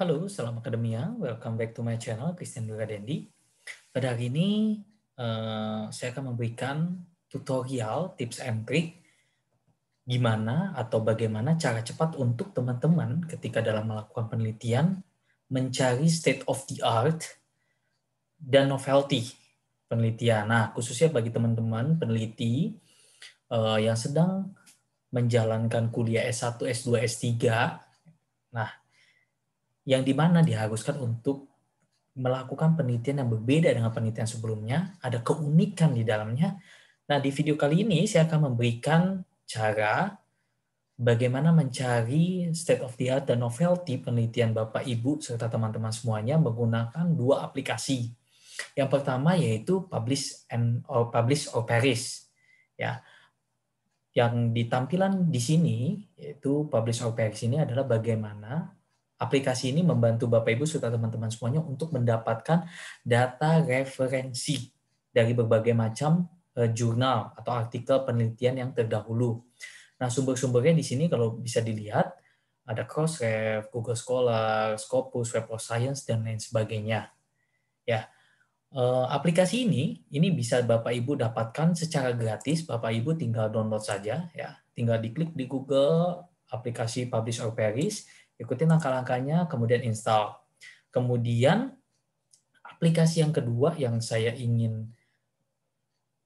Halo, salam akademia. Welcome back to my channel, Christian Dendi. Pada hari ini, eh, saya akan memberikan tutorial, tips and trick gimana atau bagaimana cara cepat untuk teman-teman ketika dalam melakukan penelitian mencari state of the art dan novelty penelitian. Nah, khususnya bagi teman-teman peneliti eh, yang sedang menjalankan kuliah S1, S2, S3. Nah, yang dimana diharuskan untuk melakukan penelitian yang berbeda dengan penelitian sebelumnya, ada keunikan di dalamnya. Nah, di video kali ini saya akan memberikan cara bagaimana mencari state of the art dan novelty penelitian Bapak Ibu serta teman-teman semuanya menggunakan dua aplikasi. Yang pertama yaitu Publish and or Publish or Perish. Ya. Yang di di sini yaitu Publish or Perish ini adalah bagaimana Aplikasi ini membantu Bapak Ibu serta teman-teman semuanya untuk mendapatkan data referensi dari berbagai macam eh, jurnal atau artikel penelitian yang terdahulu. Nah, sumber-sumbernya di sini kalau bisa dilihat ada Crossref, Google Scholar, Scopus, Web of Science dan lain sebagainya. Ya. Eh, aplikasi ini ini bisa Bapak Ibu dapatkan secara gratis. Bapak Ibu tinggal download saja ya. Tinggal diklik di Google aplikasi Publish or Perish ikuti langkah-langkahnya, kemudian install. Kemudian aplikasi yang kedua yang saya ingin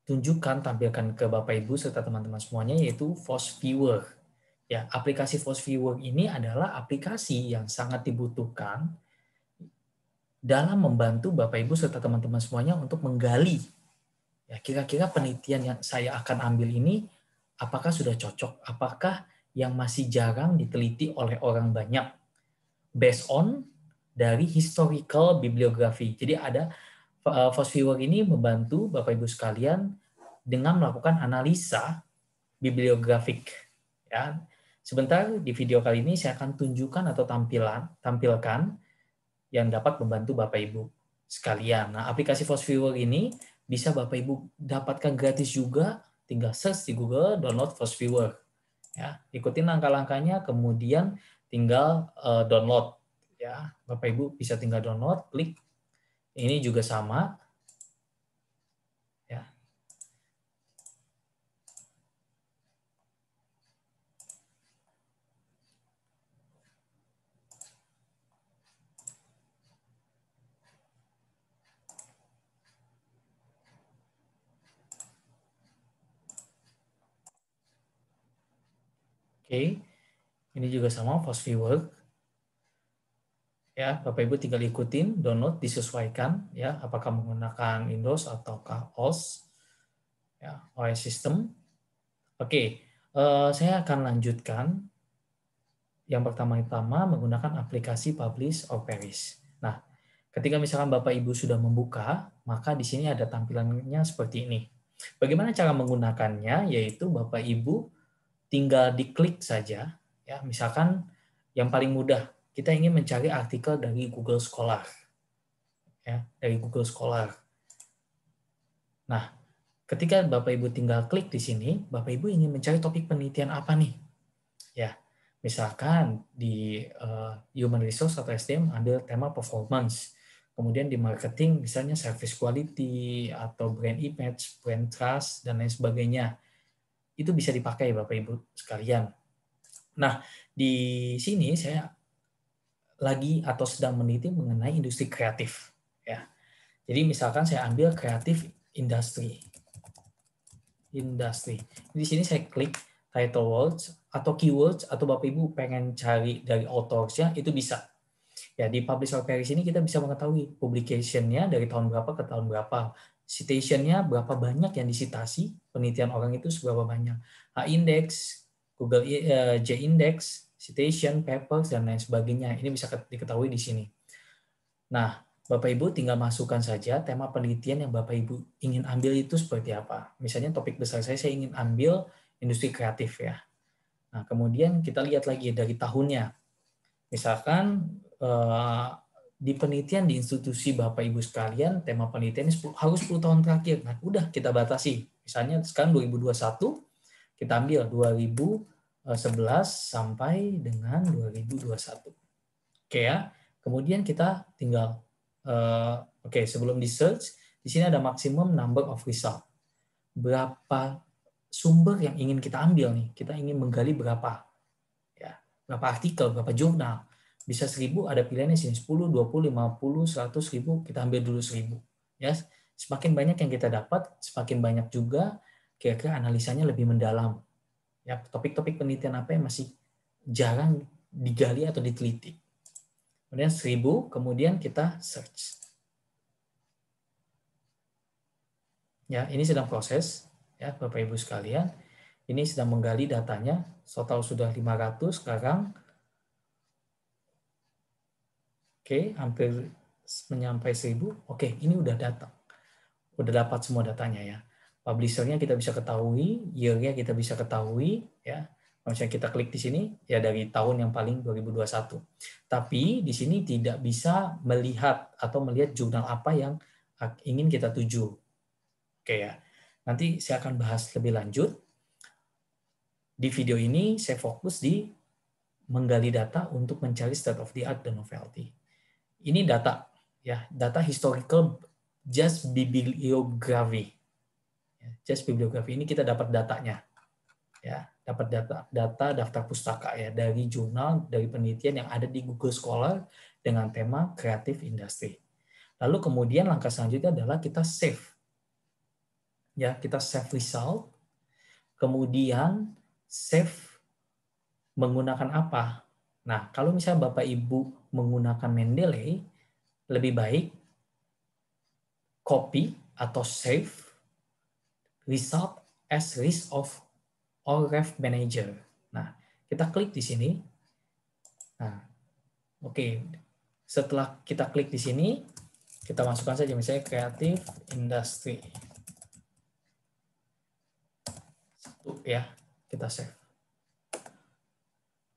tunjukkan, tampilkan ke Bapak Ibu serta teman-teman semuanya yaitu Force Viewer. Ya, aplikasi Force Viewer ini adalah aplikasi yang sangat dibutuhkan dalam membantu Bapak Ibu serta teman-teman semuanya untuk menggali ya kira-kira penelitian yang saya akan ambil ini apakah sudah cocok, apakah yang masih jarang diteliti oleh orang banyak based on dari historical bibliografi. Jadi ada eh, Fosviewer ini membantu Bapak Ibu sekalian dengan melakukan analisa bibliografik ya. Sebentar di video kali ini saya akan tunjukkan atau tampilan tampilkan yang dapat membantu Bapak Ibu sekalian. Nah, aplikasi Fosviewer ini bisa Bapak Ibu dapatkan gratis juga tinggal search di Google download Fosviewer. Ya, ikutin langkah-langkahnya, kemudian tinggal uh, download. Ya, Bapak Ibu bisa tinggal download, klik. Ini juga sama. okay. ini juga sama post work ya Bapak Ibu tinggal ikutin download disesuaikan ya apakah menggunakan Windows atau OS ya OS system oke okay. Eh, saya akan lanjutkan yang pertama-tama menggunakan aplikasi publish or perish nah ketika misalkan Bapak Ibu sudah membuka maka di sini ada tampilannya seperti ini bagaimana cara menggunakannya yaitu Bapak Ibu tinggal diklik saja ya misalkan yang paling mudah kita ingin mencari artikel dari Google Scholar ya dari Google Scholar nah ketika Bapak Ibu tinggal klik di sini Bapak Ibu ingin mencari topik penelitian apa nih ya misalkan di uh, human resource atau SDM ada tema performance kemudian di marketing misalnya service quality atau brand image brand trust dan lain sebagainya itu bisa dipakai Bapak Ibu sekalian. Nah, di sini saya lagi atau sedang meneliti mengenai industri kreatif ya. Jadi misalkan saya ambil kreatif industri. Industri. Di sini saya klik title words atau keywords atau Bapak Ibu pengen cari dari ya, itu bisa ya di publisher or perish ini kita bisa mengetahui publicationnya dari tahun berapa ke tahun berapa citationnya berapa banyak yang disitasi, penelitian orang itu seberapa banyak. H-index, Google eh, J-index, citation, papers, dan lain sebagainya. Ini bisa diketahui di sini. Nah, Bapak-Ibu tinggal masukkan saja tema penelitian yang Bapak-Ibu ingin ambil itu seperti apa. Misalnya topik besar saya, saya ingin ambil industri kreatif ya. Nah, kemudian kita lihat lagi dari tahunnya. Misalkan eh, di penelitian di institusi Bapak Ibu sekalian tema penelitian 10, harus 10 tahun terakhir Nah, udah kita batasi misalnya sekarang 2021 kita ambil 2011 sampai dengan 2021 oke ya kemudian kita tinggal uh, oke okay, sebelum di search di sini ada maksimum number of result berapa sumber yang ingin kita ambil nih kita ingin menggali berapa ya berapa artikel berapa jurnal bisa 1000 ada pilihannya sini 10, 20, 50, 100, ribu. kita ambil dulu 1000. Ya, semakin banyak yang kita dapat, semakin banyak juga kira-kira analisanya lebih mendalam. Ya, topik-topik penelitian apa yang masih jarang digali atau diteliti. Kemudian 1000, kemudian kita search. Ya, ini sedang proses ya Bapak Ibu sekalian. Ini sedang menggali datanya, total sudah 500 sekarang Oke, hampir menyampai 1000. Oke, ini udah datang. Udah dapat semua datanya ya. Publishernya kita bisa ketahui, year-nya kita bisa ketahui, ya. Misalnya kita klik di sini, ya dari tahun yang paling 2021. Tapi di sini tidak bisa melihat atau melihat jurnal apa yang ingin kita tuju. Oke ya. Nanti saya akan bahas lebih lanjut. Di video ini saya fokus di menggali data untuk mencari state of the art dan novelty ini data ya data historical just bibliography ya, just bibliografi ini kita dapat datanya ya dapat data data daftar pustaka ya dari jurnal dari penelitian yang ada di Google Scholar dengan tema kreatif industri lalu kemudian langkah selanjutnya adalah kita save ya kita save result kemudian save menggunakan apa nah kalau misalnya bapak ibu menggunakan Mendeley, lebih baik copy atau save result as list of all ref manager. Nah, kita klik di sini. Nah, oke. Okay. Setelah kita klik di sini, kita masukkan saja misalnya kreatif industri. Satu ya, kita save.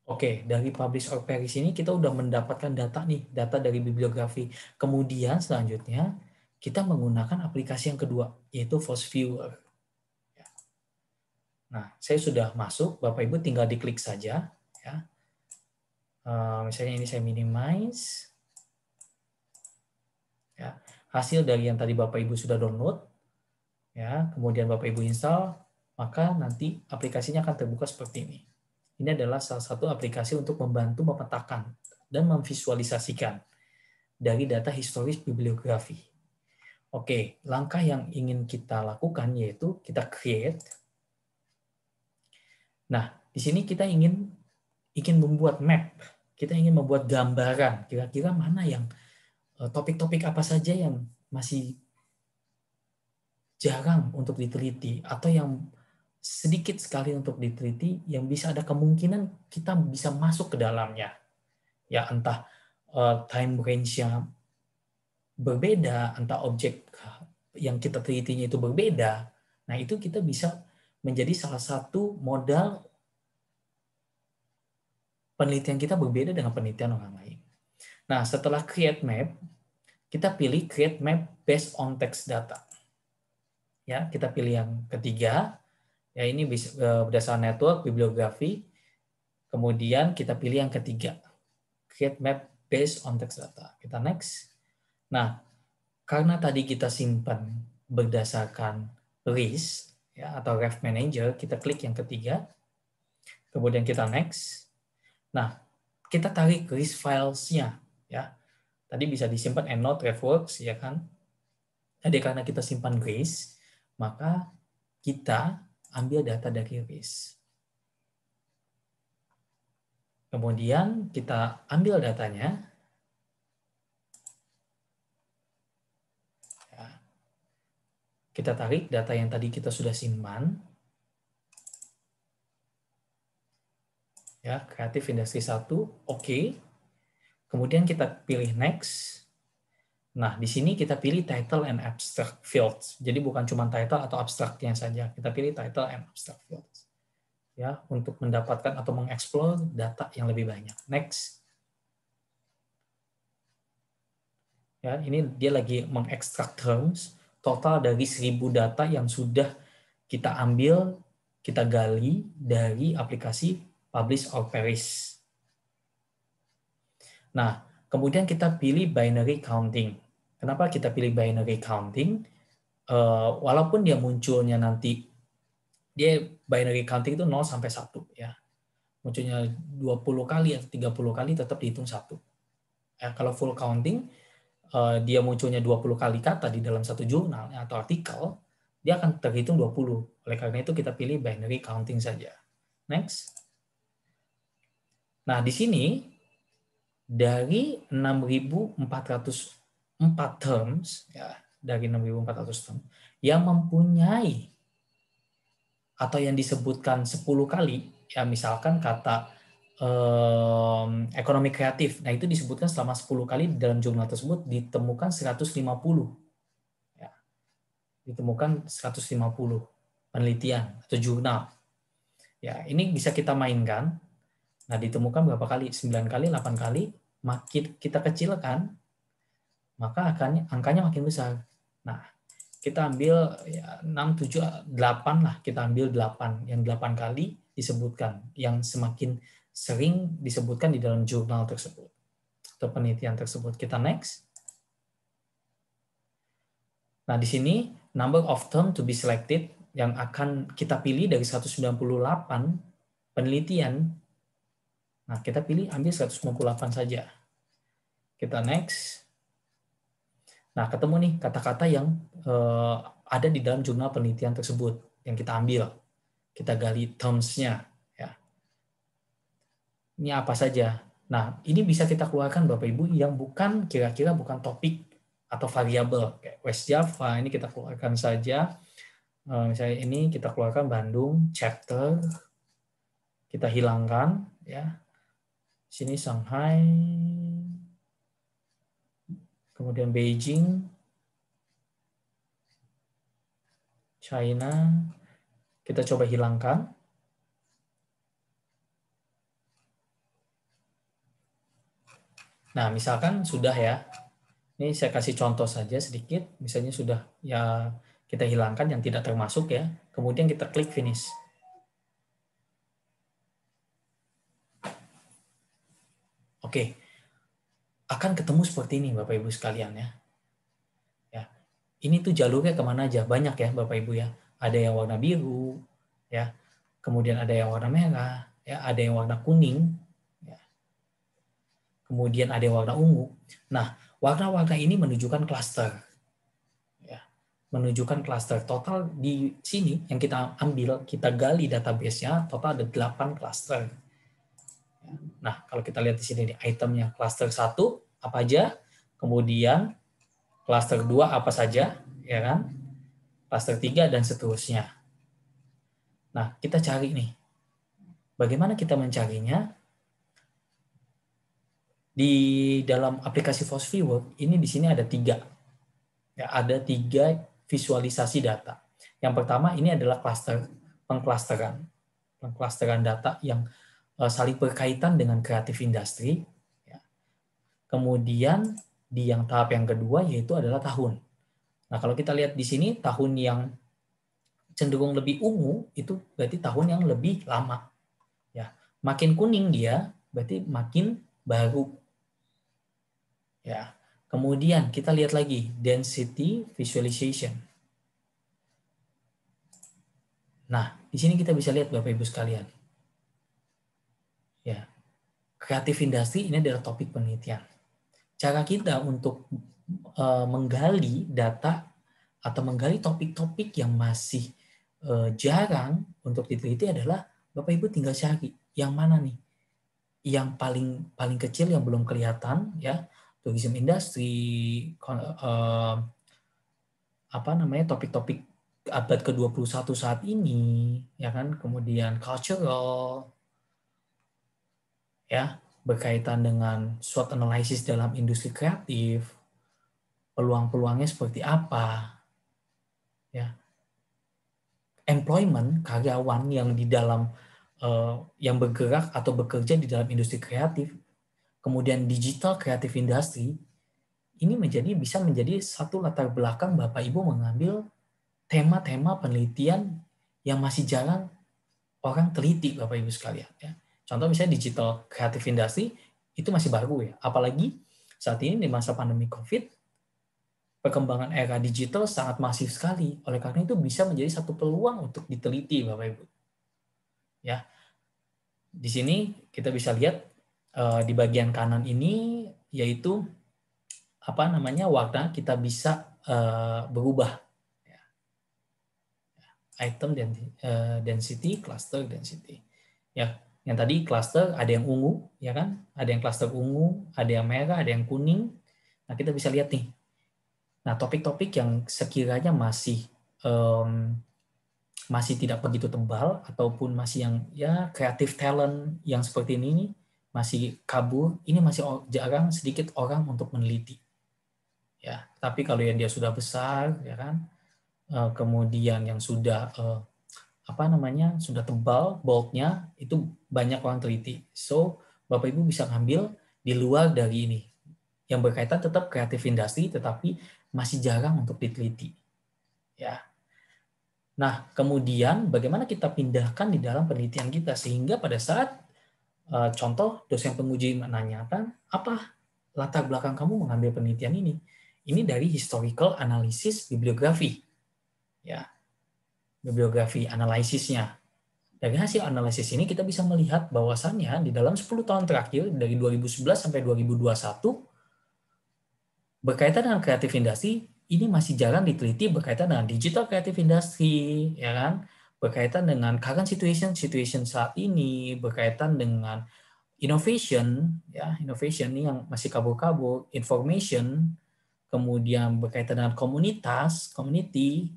Oke, dari publish or perish ini kita udah mendapatkan data nih, data dari bibliografi. Kemudian selanjutnya kita menggunakan aplikasi yang kedua, yaitu Force Viewer. Ya. Nah, saya sudah masuk, Bapak Ibu tinggal diklik saja. Ya. Uh, misalnya ini saya minimize. Ya. Hasil dari yang tadi Bapak Ibu sudah download, ya, kemudian Bapak Ibu install, maka nanti aplikasinya akan terbuka seperti ini ini adalah salah satu aplikasi untuk membantu memetakan dan memvisualisasikan dari data historis bibliografi. Oke, langkah yang ingin kita lakukan yaitu kita create. Nah, di sini kita ingin ingin membuat map, kita ingin membuat gambaran kira-kira mana yang eh, topik-topik apa saja yang masih jarang untuk diteliti atau yang sedikit sekali untuk diteliti yang bisa ada kemungkinan kita bisa masuk ke dalamnya. Ya entah eh, time range-nya berbeda, entah objek yang kita telitinya itu berbeda. Nah, itu kita bisa menjadi salah satu modal penelitian kita berbeda dengan penelitian orang lain. Nah, setelah create map, kita pilih create map based on text data. Ya, kita pilih yang ketiga, Ya ini eh, berdasarkan network, bibliografi. Kemudian kita pilih yang ketiga, create map based on text data. Kita next. Nah, karena tadi kita simpan berdasarkan list ya atau ref manager, kita klik yang ketiga. Kemudian kita next. Nah, kita tarik list filesnya ya. Tadi bisa disimpan EndNote, RefWorks ya kan. jadi karena kita simpan list maka kita ambil data dari RIS. Kemudian kita ambil datanya. Ya. Kita tarik data yang tadi kita sudah simpan. Ya, kreatif industri 1, oke. Okay. Kemudian kita pilih next. Nah, di sini kita pilih title and abstract fields. Jadi bukan cuma title atau abstraknya saja, kita pilih title and abstract fields. Ya, untuk mendapatkan atau mengeksplor data yang lebih banyak. Next. Ya, ini dia lagi mengekstrak terms total dari 1000 data yang sudah kita ambil, kita gali dari aplikasi Publish or Perish. Nah, kemudian kita pilih binary counting Kenapa kita pilih binary counting? Uh, walaupun dia munculnya nanti dia binary counting itu 0 sampai 1 ya. Munculnya 20 kali atau 30 kali tetap dihitung satu. Ya, kalau full counting uh, dia munculnya 20 kali kata di dalam satu jurnal atau artikel, dia akan terhitung 20. Oleh karena itu kita pilih binary counting saja. Next. Nah, di sini dari 6400 empat terms ya dari 6.400 term yang mempunyai atau yang disebutkan 10 kali ya misalkan kata um, ekonomi kreatif nah itu disebutkan selama 10 kali dalam jumlah tersebut ditemukan 150 ya, ditemukan 150 penelitian atau jurnal ya ini bisa kita mainkan nah ditemukan berapa kali 9 kali 8 kali makin kita kecilkan maka akan angkanya makin besar. Nah, kita ambil ya, 6, 7, 8 lah, kita ambil 8. Yang 8 kali disebutkan, yang semakin sering disebutkan di dalam jurnal tersebut, atau penelitian tersebut. Kita next. Nah, di sini number of term to be selected yang akan kita pilih dari 198 penelitian. Nah, kita pilih ambil 198 saja. Kita next. Nah, ketemu nih kata-kata yang uh, ada di dalam jurnal penelitian tersebut yang kita ambil. Kita gali terms-nya. Ya. Ini apa saja? Nah, ini bisa kita keluarkan Bapak Ibu yang bukan kira-kira bukan topik atau variabel kayak West Java ini kita keluarkan saja. Uh, misalnya ini kita keluarkan Bandung chapter kita hilangkan ya. Sini Shanghai kemudian Beijing, China, kita coba hilangkan. Nah, misalkan sudah ya. Ini saya kasih contoh saja sedikit. Misalnya sudah ya kita hilangkan yang tidak termasuk ya. Kemudian kita klik finish. Oke akan ketemu seperti ini Bapak Ibu sekalian ya. Ya. Ini tuh jalurnya kemana aja banyak ya Bapak Ibu ya. Ada yang warna biru ya. Kemudian ada yang warna merah, ya, ada yang warna kuning, ya. Kemudian ada yang warna ungu. Nah, warna-warna ini menunjukkan klaster. Ya. Menunjukkan klaster total di sini yang kita ambil, kita gali database-nya total ada 8 klaster Nah, kalau kita lihat di sini nih, itemnya cluster 1 apa aja, kemudian cluster 2 apa saja, ya kan? Cluster 3 dan seterusnya. Nah, kita cari nih. Bagaimana kita mencarinya? Di dalam aplikasi Force ini di sini ada tiga. Ya, ada tiga visualisasi data. Yang pertama ini adalah cluster pengklasteran. Pengklasteran data yang Eh, saling berkaitan dengan kreatif industri. Ya. Kemudian di yang tahap yang kedua yaitu adalah tahun. Nah kalau kita lihat di sini tahun yang cenderung lebih ungu itu berarti tahun yang lebih lama. Ya, makin kuning dia berarti makin baru. Ya. Kemudian kita lihat lagi density visualization. Nah, di sini kita bisa lihat Bapak Ibu sekalian Ya, kreatif industri ini adalah topik penelitian. Cara kita untuk e, menggali data atau menggali topik-topik yang masih e, jarang untuk diteliti adalah Bapak Ibu tinggal cari yang mana nih yang paling paling kecil yang belum kelihatan ya tourism industri e, apa namanya topik-topik abad ke-21 saat ini ya kan kemudian cultural ya berkaitan dengan SWOT analysis dalam industri kreatif, peluang-peluangnya seperti apa, ya employment karyawan yang di dalam uh, yang bergerak atau bekerja di dalam industri kreatif, kemudian digital kreatif industri, ini menjadi bisa menjadi satu latar belakang Bapak Ibu mengambil tema-tema penelitian yang masih jalan orang teliti Bapak Ibu sekalian ya. Contoh misalnya digital kreatif industri itu masih baru ya. Apalagi saat ini di masa pandemi COVID, perkembangan era digital sangat masif sekali. Oleh karena itu bisa menjadi satu peluang untuk diteliti, Bapak Ibu. Ya. Di sini kita bisa lihat eh, di bagian kanan ini yaitu apa namanya warna kita bisa eh, berubah ya. Ya. item eh, density cluster density ya yang tadi cluster ada yang ungu, ya kan? Ada yang cluster ungu, ada yang merah, ada yang kuning. Nah, kita bisa lihat nih. Nah, topik-topik yang sekiranya masih um, masih tidak begitu tebal ataupun masih yang ya kreatif talent yang seperti ini nih, masih kabur, ini masih jarang sedikit orang untuk meneliti. Ya, tapi kalau yang dia sudah besar, ya kan, eh, kemudian yang sudah eh, apa namanya sudah tebal boltnya itu banyak orang teliti. So Bapak Ibu bisa ngambil di luar dari ini yang berkaitan tetap kreatif industri tetapi masih jarang untuk diteliti. Ya. Nah, kemudian bagaimana kita pindahkan di dalam penelitian kita sehingga pada saat eh, contoh dosen penguji menanyakan apa latar belakang kamu mengambil penelitian ini? Ini dari historical analysis bibliografi. Ya bibliografi analisisnya. Dari hasil analisis ini kita bisa melihat bahwasannya di dalam 10 tahun terakhir dari 2011 sampai 2021 berkaitan dengan kreatif industri ini masih jalan diteliti berkaitan dengan digital kreatif industri, ya kan? Berkaitan dengan current situation situation saat ini, berkaitan dengan innovation, ya, innovation ini yang masih kabur-kabur, information, kemudian berkaitan dengan komunitas, community,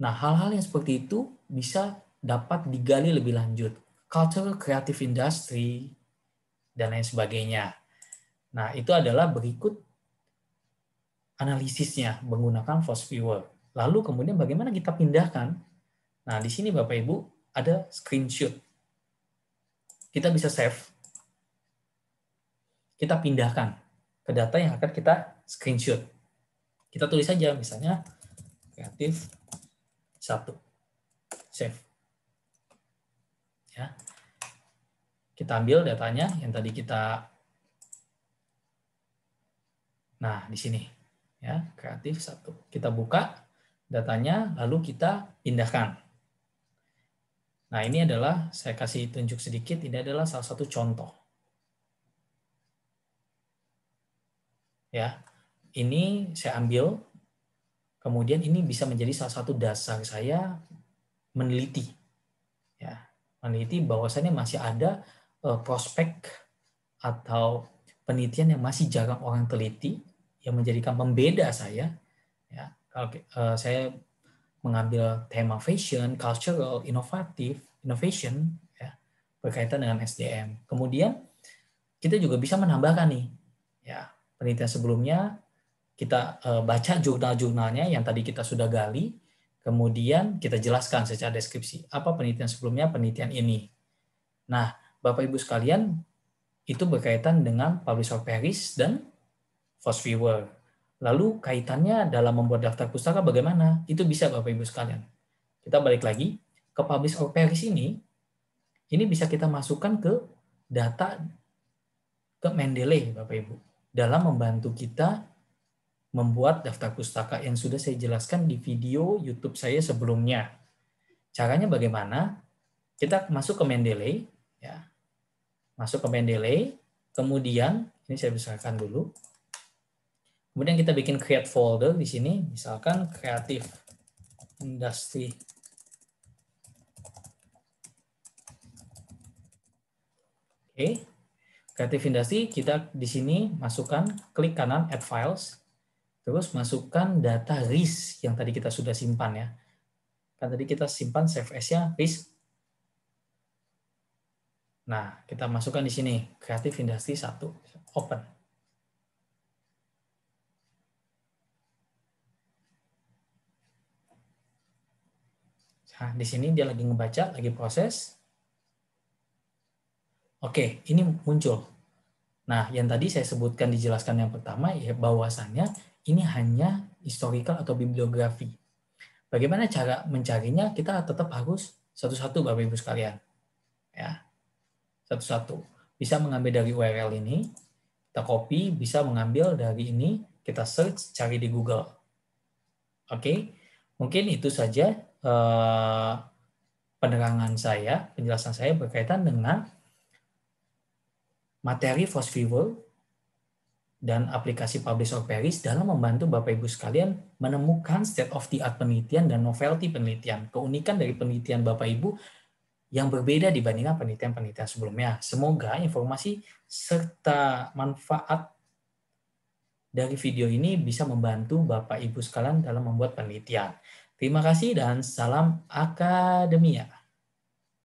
Nah, hal-hal yang seperti itu bisa dapat digali lebih lanjut. Cultural Creative Industry, dan lain sebagainya. Nah, itu adalah berikut analisisnya menggunakan force viewer. Lalu kemudian bagaimana kita pindahkan? Nah, di sini Bapak Ibu ada screenshot. Kita bisa save. Kita pindahkan ke data yang akan kita screenshot. Kita tulis saja misalnya creative satu. Save. Ya. Kita ambil datanya yang tadi kita Nah, di sini ya, kreatif satu. Kita buka datanya lalu kita pindahkan. Nah, ini adalah saya kasih tunjuk sedikit, ini adalah salah satu contoh. Ya. Ini saya ambil kemudian ini bisa menjadi salah satu dasar saya meneliti ya meneliti bahwasannya masih ada eh, prospek atau penelitian yang masih jarang orang teliti yang menjadikan pembeda saya ya kalau eh, saya mengambil tema fashion, cultural, inovatif, innovation ya, berkaitan dengan SDM. Kemudian kita juga bisa menambahkan nih ya penelitian sebelumnya kita eh, baca jurnal-jurnalnya yang tadi kita sudah gali, kemudian kita jelaskan secara deskripsi apa penelitian sebelumnya, penelitian ini. Nah, Bapak Ibu sekalian, itu berkaitan dengan publisher Paris dan first viewer. Lalu kaitannya dalam membuat daftar pustaka bagaimana? Itu bisa Bapak Ibu sekalian. Kita balik lagi ke publish or perish ini, ini bisa kita masukkan ke data ke Mendeley Bapak Ibu dalam membantu kita membuat daftar pustaka yang sudah saya jelaskan di video YouTube saya sebelumnya. Caranya bagaimana? Kita masuk ke Mendeley, ya. Masuk ke Mendeley, kemudian ini saya besarkan dulu. Kemudian kita bikin create folder di sini, misalkan kreatif industri. Oke, kreatif industri kita di sini masukkan klik kanan add files, Terus masukkan data risk yang tadi kita sudah simpan ya. Kan tadi kita simpan save as-nya risk. Nah, kita masukkan di sini Creative Industry 1, open. Nah, di sini dia lagi ngebaca, lagi proses. Oke, ini muncul. Nah, yang tadi saya sebutkan dijelaskan yang pertama ya bahwasannya ini hanya historical atau bibliografi. Bagaimana cara mencarinya? Kita tetap harus satu-satu Bapak Ibu sekalian. Ya. Satu-satu. Bisa mengambil dari URL ini, kita copy, bisa mengambil dari ini, kita search, cari di Google. Oke. Okay? Mungkin itu saja uh, penerangan saya, penjelasan saya berkaitan dengan materi first dan aplikasi Publish or Perish dalam membantu Bapak Ibu sekalian menemukan state of the art penelitian dan novelty penelitian, keunikan dari penelitian Bapak Ibu yang berbeda dibandingkan penelitian-penelitian sebelumnya. Semoga informasi serta manfaat dari video ini bisa membantu Bapak Ibu sekalian dalam membuat penelitian. Terima kasih dan salam akademia.